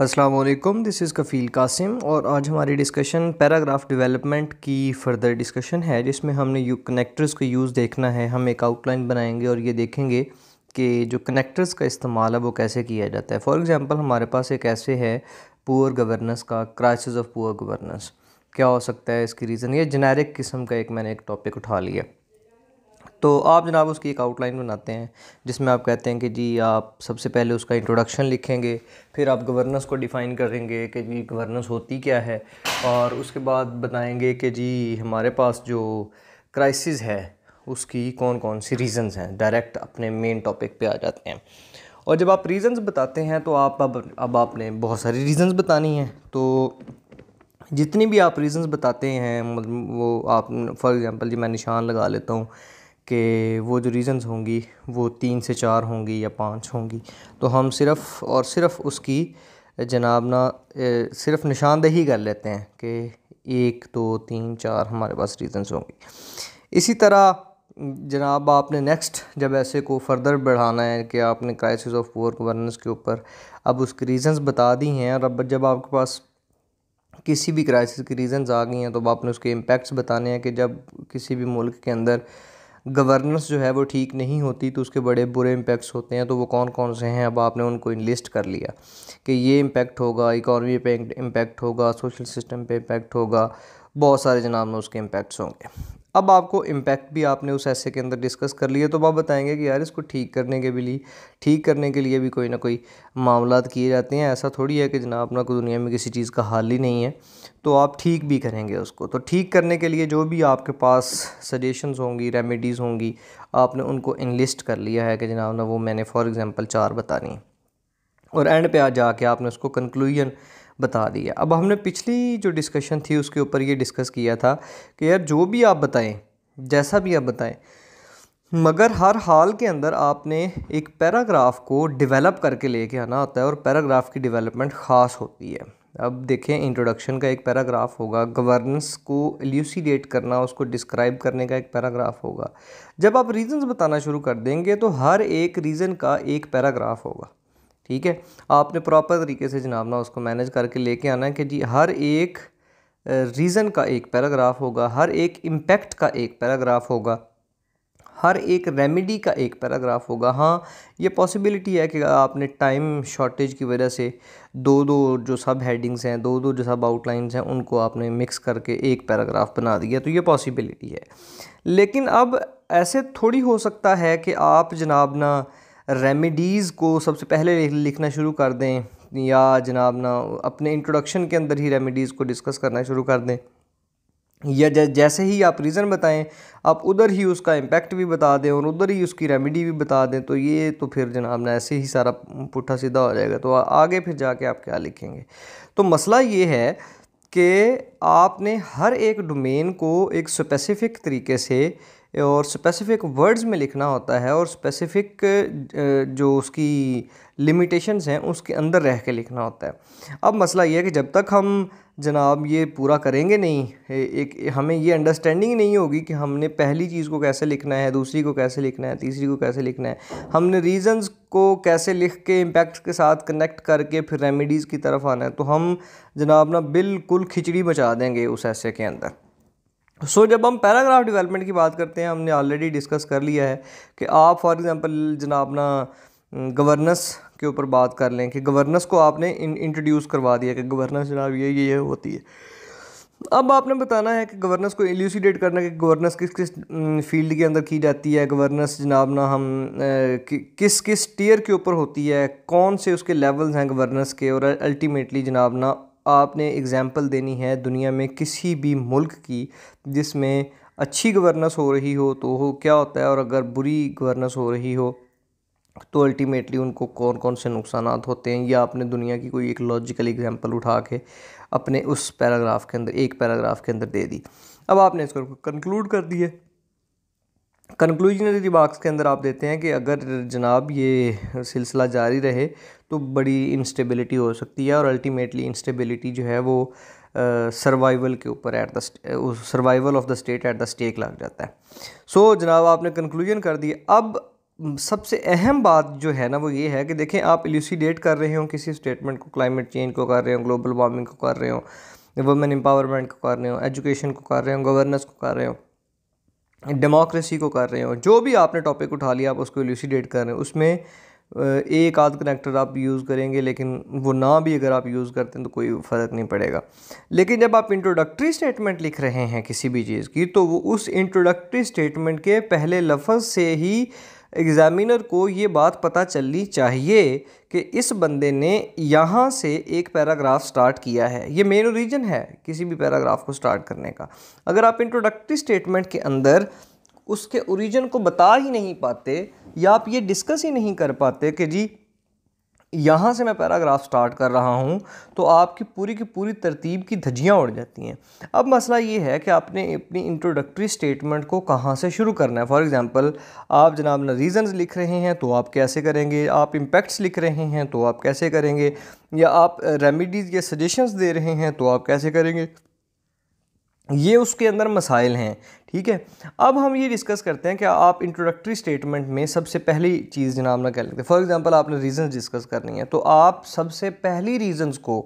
Aslam this is Kafeel Qasim और आज हमारी डिस्कशन पैराग्राफ डेवलपमेंट की फर्दर डिस्कशन है जिसमें हमने यू कनेक्टर्स को यूज़ देखना है हम एक आउटलाइन बनाएंगे और ये देखेंगे कि जो कनेक्टर्स का इस्तेमाल है वो कैसे किया जाता है फॉर एग्ज़ाम्पल हमारे पास एक ऐसे है पुअर गवर्नेंस का क्राइसिस ऑफ पुअर गवर्नेंस क्या हो सकता है इसकी रीज़न ये जेनेरिक किस्म का एक मैंने एक टॉपिक उठा लिया तो आप जनाब उसकी एक आउटलाइन बनाते हैं जिसमें आप कहते हैं कि जी आप सबसे पहले उसका इंट्रोडक्शन लिखेंगे फिर आप गवर्नेंस को डिफ़ाइन करेंगे कि जी गवर्नेंस होती क्या है और उसके बाद बताएंगे कि जी हमारे पास जो क्राइसिस है उसकी कौन कौन सी रीज़न्स हैं डायरेक्ट अपने मेन टॉपिक पे आ जाते हैं और जब आप रीज़न्स बताते हैं तो आप अब अब आपने बहुत सारी रीज़न्स बतानी हैं तो जितनी भी आप रीज़न्स बताते हैं मतलब वो आप फॉर एग्ज़ाम्पल जी मैं निशान लगा लेता हूँ कि वो जो रीज़न्स होंगी वो तीन से चार होंगी या पाँच होंगी तो हम सिर्फ़ और सिर्फ़ उसकी जनाब ना सिर्फ़ निशानदेही कर लेते हैं कि एक दो तीन चार हमारे पास रीज़न्स होंगे इसी तरह जनाब आपने नेक्स्ट जब ऐसे को फर्दर बढ़ाना है कि आपने क्राइसिस ऑफ पोअर गवर्नेंस के ऊपर अब उसके रीज़न्स बता दी हैं और अब जब आपके पास किसी भी क्राइसिस की रीज़न्स आ गई हैं तो आपने उसके इम्पेक्ट्स बताने हैं कि जब किसी भी मुल्क के अंदर गवर्नेंस जो है वो ठीक नहीं होती तो उसके बड़े बुरे इम्पैक्ट्स होते हैं तो वो कौन कौन से हैं अब आपने उनको लिस्ट कर लिया कि ये इम्पैक्ट होगा इकॉनमी पे इम्पैक्ट होगा सोशल सिस्टम पे इम्पैक्ट होगा बहुत सारे जनाब में उसके इम्पैक्ट्स होंगे अब आपको इम्पैक्ट भी आपने उस ऐसे के अंदर डिस्कस कर लिया तो आप बताएंगे कि यार इसको ठीक करने के लिए ठीक करने के लिए भी कोई ना कोई मामला किए जाते हैं ऐसा थोड़ी है कि जनाब ना कोई दुनिया में किसी चीज़ का हाल ही नहीं है तो आप ठीक भी करेंगे उसको तो ठीक करने के लिए जो भी आपके पास सजेशंस होंगी रेमेडीज़ होंगी आपने उनको इनलिस्ट कर लिया है कि जनाब ना वो मैंने फॉर एग्ज़ाम्पल चार बतानी और एंड पे आ जाके आपने उसको कंक्लूजन बता दिया अब हमने पिछली जो डिस्कशन थी उसके ऊपर ये डिस्कस किया था कि यार जो भी आप बताएं जैसा भी आप बताएं मगर हर हाल के अंदर आपने एक पैराग्राफ को डेवलप करके लेके आना होता है और पैराग्राफ की डेवलपमेंट ख़ास होती है अब देखें इंट्रोडक्शन का एक पैराग्राफ होगा गवर्नेंस को एल्यूसीडेट करना उसको डिस्क्राइब करने का एक पैराग्राफ होगा जब आप रीजंस बताना शुरू कर देंगे तो हर एक रीज़न का एक पैराग्राफ होगा ठीक है आपने प्रॉपर तरीके से जनाब ना उसको मैनेज करके लेके आना है कि जी हर एक रीज़न का एक पैराग्राफ होगा हर एक इम्पैक्ट का एक पैराग्राफ होगा हर एक रेमेडी का एक पैराग्राफ होगा हाँ ये पॉसिबिलिटी है कि आपने टाइम शॉर्टेज की वजह से दो दो जो सब हेडिंग्स हैं दो दो जो सब आउटलाइंस हैं उनको आपने मिक्स करके एक पैराग्राफ बना दिया तो ये पॉसिबिलिटी है लेकिन अब ऐसे थोड़ी हो सकता है कि आप जनाब ना रेमेडीज़ को सबसे पहले लिखना शुरू कर दें या जनाब ना अपने इंट्रोडक्शन के अंदर ही रेमेडीज़ को डिस्कस करना शुरू कर दें या जैसे ही आप रीज़न बताएं आप उधर ही उसका इम्पैक्ट भी बता दें और उधर ही उसकी रेमेडी भी बता दें तो ये तो फिर जनाब ना ऐसे ही सारा पुट्ठा सीधा हो जाएगा तो आगे फिर जाके आप क्या लिखेंगे तो मसला ये है कि आपने हर एक डोमेन को एक स्पेसिफ़िक तरीके से और स्पेसिफ़िक वर्ड्स में लिखना होता है और स्पेसिफ़िक जो उसकी लिमिटेशंस हैं उसके अंदर रह के लिखना होता है अब मसला ये है कि जब तक हम जनाब ये पूरा करेंगे नहीं एक हमें ये अंडरस्टैंडिंग नहीं होगी कि हमने पहली चीज़ को कैसे लिखना है दूसरी को कैसे लिखना है तीसरी को कैसे लिखना है हमने रीजंस को कैसे लिख के इम्पैक्ट के साथ कनेक्ट करके फिर रेमेडीज़ की तरफ आना है तो हम जनाब ना बिल्कुल खिचड़ी बचा देंगे उस ऐसे के अंदर सो so, जब हम पैराग्राफ डेवलपमेंट की बात करते हैं हमने ऑलरेडी डिस्कस कर लिया है कि आप फॉर एग्ज़ाम्पल जनाब ना गवर्नेंस के ऊपर बात कर लें कि गवर्नेंस को आपने इंट्रोड्यूस करवा दिया कि गवर्नेंस जनाब ये ये होती है अब आपने बताना है कि गवर्नेंस को एल्यूसीडेट करना कि गवर्नेंस किस किस फील्ड के अंदर की जाती है गवर्नेंस जनाब ना हम कि, किस किस टीयर के ऊपर होती है कौन से उसके लेवल्स हैं गवर्नेंस के और अल्टीमेटली जनाब ना आपने एग्ज़ाम्पल देनी है दुनिया में किसी भी मुल्क की जिसमें अच्छी गवर्नेंस हो रही हो तो हो क्या होता है और अगर बुरी गवर्नेंस हो रही हो तो अल्टीमेटली उनको कौन कौन से नुकसान होते हैं या आपने दुनिया की कोई एक लॉजिकल एग्जाम्पल उठा के अपने उस पैराग्राफ के अंदर एक पैराग्राफ के अंदर दे दी अब आपने इसको कंक्लूड कर दिए कंक्लूजनरी रिमार्क्स के अंदर आप देते हैं कि अगर जनाब ये सिलसिला जारी रहे तो बड़ी इंस्टेबिलिटी हो सकती है और अल्टीमेटली इंस्टेबिलिटी जो है वो सर्वाइवल के ऊपर at the survival of the state at the stake लग जाता है सो so, जनाब आपने कंक्लूजन कर दिया अब सबसे अहम बात जो है ना वो ये है कि देखें आप एल्यूसीडेट कर रहे हो किसी स्टेटमेंट को क्लाइमेट चेंज को कर रहे हो ग्लोबल वार्मिंग को कर रहे हो वुमेन एम्पावरमेंट को कर रहे हो एजुकेशन को कर रहे हो गवर्नेंस को कर रहे हो डेमोक्रेसी को कर रहे हो जो भी आपने टॉपिक उठा लिया आप उसको एलुसीडेट कर रहे हैं उसमें एक आध कनेक्टर आप यूज़ करेंगे लेकिन वो ना भी अगर आप यूज़ करते हैं तो कोई फ़र्क नहीं पड़ेगा लेकिन जब आप इंट्रोडक्टरी स्टेटमेंट लिख रहे हैं किसी भी चीज़ की तो वो उस इंट्रोडक्टरी स्टेटमेंट के पहले लफज से ही एग्ज़ामिनर को ये बात पता चलनी चाहिए कि इस बंदे ने यहाँ से एक पैराग्राफ स्टार्ट किया है ये मेन रीजन है किसी भी पैराग्राफ को स्टार्ट करने का अगर आप इंट्रोडक्टरी स्टेटमेंट के अंदर उसके ओरिजिन को बता ही नहीं पाते या आप ये डिस्कस ही नहीं कर पाते कि जी यहाँ से मैं पैराग्राफ स्टार्ट कर रहा हूँ तो आपकी पूरी की पूरी तरतीब की धज्जियाँ उड़ जाती हैं अब मसला ये है कि आपने अपनी इंट्रोडक्टरी स्टेटमेंट को कहाँ से शुरू करना है फॉर एग्ज़ाम्पल आप जनाब ना रीज़न्स लिख रहे हैं तो आप कैसे करेंगे आप इम्पैक्ट्स लिख रहे हैं तो आप कैसे करेंगे या आप रेमिडीज़ या सजेशंस दे रहे हैं तो आप कैसे करेंगे ये उसके अंदर मसाइल हैं ठीक है अब हम ये डिस्कस करते हैं कि आप इंट्रोडक्टरी स्टेटमेंट में सबसे पहली चीज़ जनाब ना कह लेते फॉर एग्जांपल आपने रीज़न डिस्कस करनी है तो आप सबसे पहली रीज़न्स को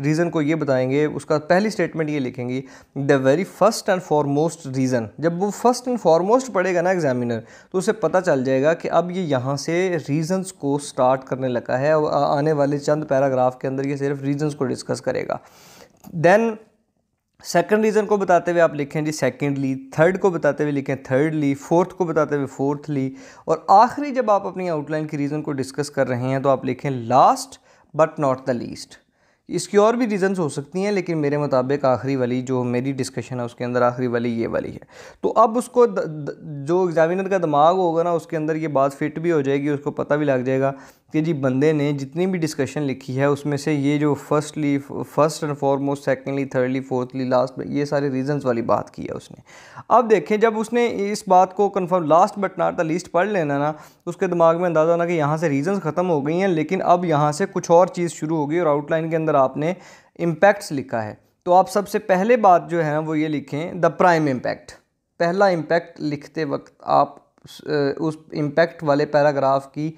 रीज़न को ये बताएंगे उसका पहली स्टेटमेंट ये लिखेंगी the very first and foremost reason जब वो फर्स्ट एंड फॉरमोस्ट पढ़ेगा ना एग्जामिनर तो उसे पता चल जाएगा कि अब ये यहाँ से रीज़न्स को स्टार्ट करने लगा है और आने वाले चंद पैराग्राफ के अंदर ये सिर्फ रीज़न्स को डिस्कस करेगा देन सेकंड रीज़न को बताते हुए आप लिखें जी सेकंडली थर्ड को बताते हुए लिखें थर्डली फोर्थ को बताते हुए फोर्थली और आखिरी जब आप अपनी आउटलाइन की रीज़न को डिस्कस कर रहे हैं तो आप लिखें last but not the least इसकी और भी रीज़न्स हो सकती हैं लेकिन मेरे मुताबिक आखिरी वाली जो मेरी डिस्कशन है उसके अंदर आखिरी वाली ये वाली है तो अब उसको द, द, जो एग्ज़ामिनर का दिमाग होगा ना उसके अंदर ये बात फिट भी हो जाएगी उसको पता भी लग जाएगा कि जी बंदे ने जितनी भी डिस्कशन लिखी है उसमें से ये जो firstly first and foremost secondly thirdly fourthly last में ये सारे रीजन्स वाली बात की है उसने अब देखें जब उसने इस बात को confirm last but not the list पढ़ लेना ना उसके दिमाग में अंदाज़ा होना कि यहाँ से रीजंस ख़त्म हो गई हैं लेकिन अब यहाँ से कुछ और चीज़ शुरू होगी और आउटलाइन के अंदर आपने इम्पैक्ट्स लिखा है तो आप सबसे पहले बात जो है वो ये लिखें द प्राइम इम्पैक्ट पहला इम्पैक्ट लिखते वक्त आप उस इम्पैक्ट वाले पैराग्राफ की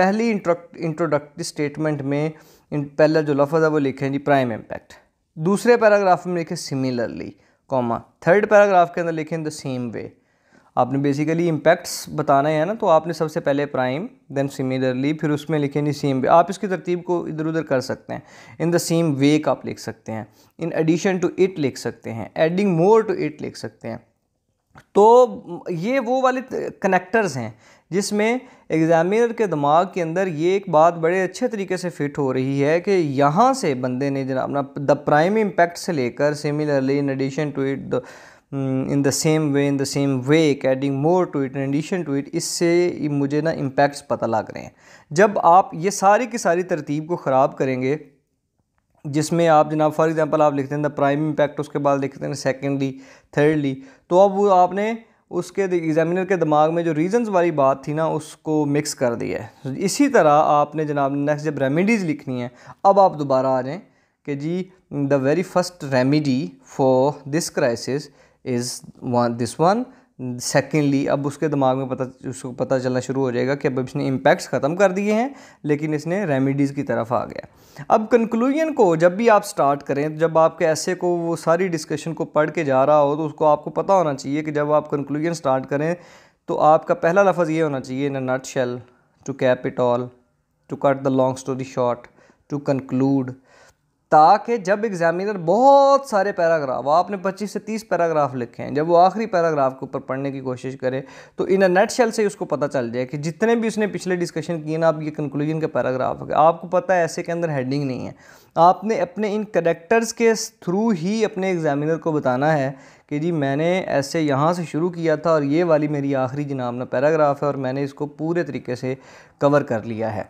पहली इंट्रोडक्टिव स्टेटमेंट में पहला जो लफज है वो लिखें जी प्राइम इम्पैक्ट दूसरे पैराग्राफ में लिखें सिमिलरली कॉमा थर्ड पैराग्राफ के अंदर लिखें द सेम वे आपने बेसिकली इम्पैक्ट्स बताना है ना तो आपने सबसे पहले प्राइम देन सिमिलरली फिर उसमें लिखेंगे सेम वे आप इसकी तरतीब को इधर उधर कर सकते हैं इन द सेम वे का आप लिख सकते हैं इन एडिशन टू इट लिख सकते हैं एडिंग मोर टू इट लिख सकते हैं तो ये वो वाले कनेक्टर्स हैं जिसमें एग्ज़ामिनर के दिमाग के अंदर ये एक बात बड़े अच्छे तरीके से फिट हो रही है कि यहाँ से बंदे ने जना अपना द प्राइम इम्पैक्ट से लेकर similarly in addition to it the in the same way in the same way adding more to it in addition to it इससे मुझे ना इम्पैक्ट्स पता लग रहे हैं जब आप ये सारी की सारी तरतीब को ख़राब करेंगे जिसमें आप जनाब फॉर एग्ज़ाम्पल आप लिखते हैं द प्राइम इम्पैक्ट उसके बाद लिखते हैं सेकेंडली थर्डली तो अब वो आपने उसके एग्ज़ामिनर के दिमाग में जो रीज़न्स वाली बात थी ना उसको मिक्स कर दिया है इसी तरह आपने जनाब नेक्स्ट जब रेमेडीज़ लिखनी है अब आप दोबारा आ जाएँ कि जी the very first remedy for this crisis is one this one secondly अब उसके दिमाग में पता उसको पता चलना शुरू हो जाएगा कि अब इसने इम्पैक्ट्स ख़त्म कर दिए हैं लेकिन इसने रेमिडीज़ की तरफ आ गया अब कंक्लूजन को जब भी आप स्टार्ट करें जब आपके ऐसे को वो सारी डिस्कशन को पढ़ के जा रहा हो तो उसको आपको पता होना चाहिए कि जब आप कंक्लूजन स्टार्ट करें तो आपका पहला लफ्ज़ ये होना चाहिए in nutshell to cap it all to cut the long story short to conclude ताकि जब एग्ज़ामिनर बहुत सारे पैराग्राफ आपने 25 से 30 पैराग्राफ लिखे हैं जब वो आखिरी पैराग्राफ के ऊपर पढ़ने की कोशिश करे तो इन अ नेट शेल से उसको पता चल जाए कि जितने भी उसने पिछले डिस्कशन किए ना आप ये कंक्लूजन के पैराग्राफ है आपको पता है ऐसे के अंदर हेडिंग नहीं है आपने अपने इन करेक्टर्स के थ्रू ही अपने एग्ज़ामिनर को बताना है कि जी मैंने ऐसे यहाँ से शुरू किया था और ये वाली मेरी आखिरी जनाब ना पैराग्राफ है और मैंने इसको पूरे तरीके से कवर कर लिया है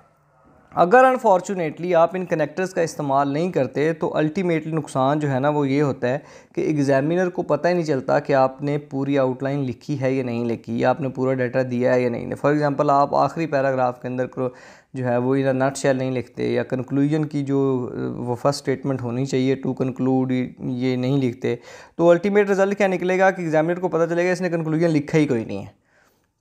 अगर अनफॉर्चुनेटली आप इन कनेक्टर्स का इस्तेमाल नहीं करते तो अल्टीमेटली नुकसान जो है ना वो ये होता है कि एग्ज़ामिनर को पता ही नहीं चलता कि आपने पूरी आउटलाइन लिखी है या नहीं लिखी या आपने पूरा डाटा दिया है या नहीं फॉर एग्ज़ाम्पल आप आखिरी पैराग्राफ के अंदर जो है वो इन नट शेल नहीं लिखते या कंक्लूजन की जो वो फर्स्ट स्टेटमेंट होनी चाहिए टू कंक्लूड ये नहीं लिखते तो अल्टीमेट रिज़ल्ट क्या निकलेगा कि एग्ज़ामिनर को पता चलेगा इसने कंक्लूजन लिखा ही कोई नहीं है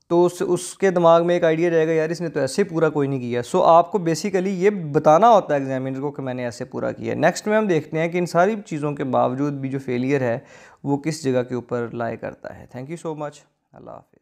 तो उस उसके दिमाग में एक आइडिया जाएगा यार इसने तो ऐसे पूरा कोई नहीं किया सो आपको बेसिकली ये बताना होता है एग्जामिनर को कि मैंने ऐसे पूरा किया नेक्स्ट में हम देखते हैं कि इन सारी चीज़ों के बावजूद भी जो फेलियर है वो किस जगह के ऊपर लाए करता है thank you so much Allah half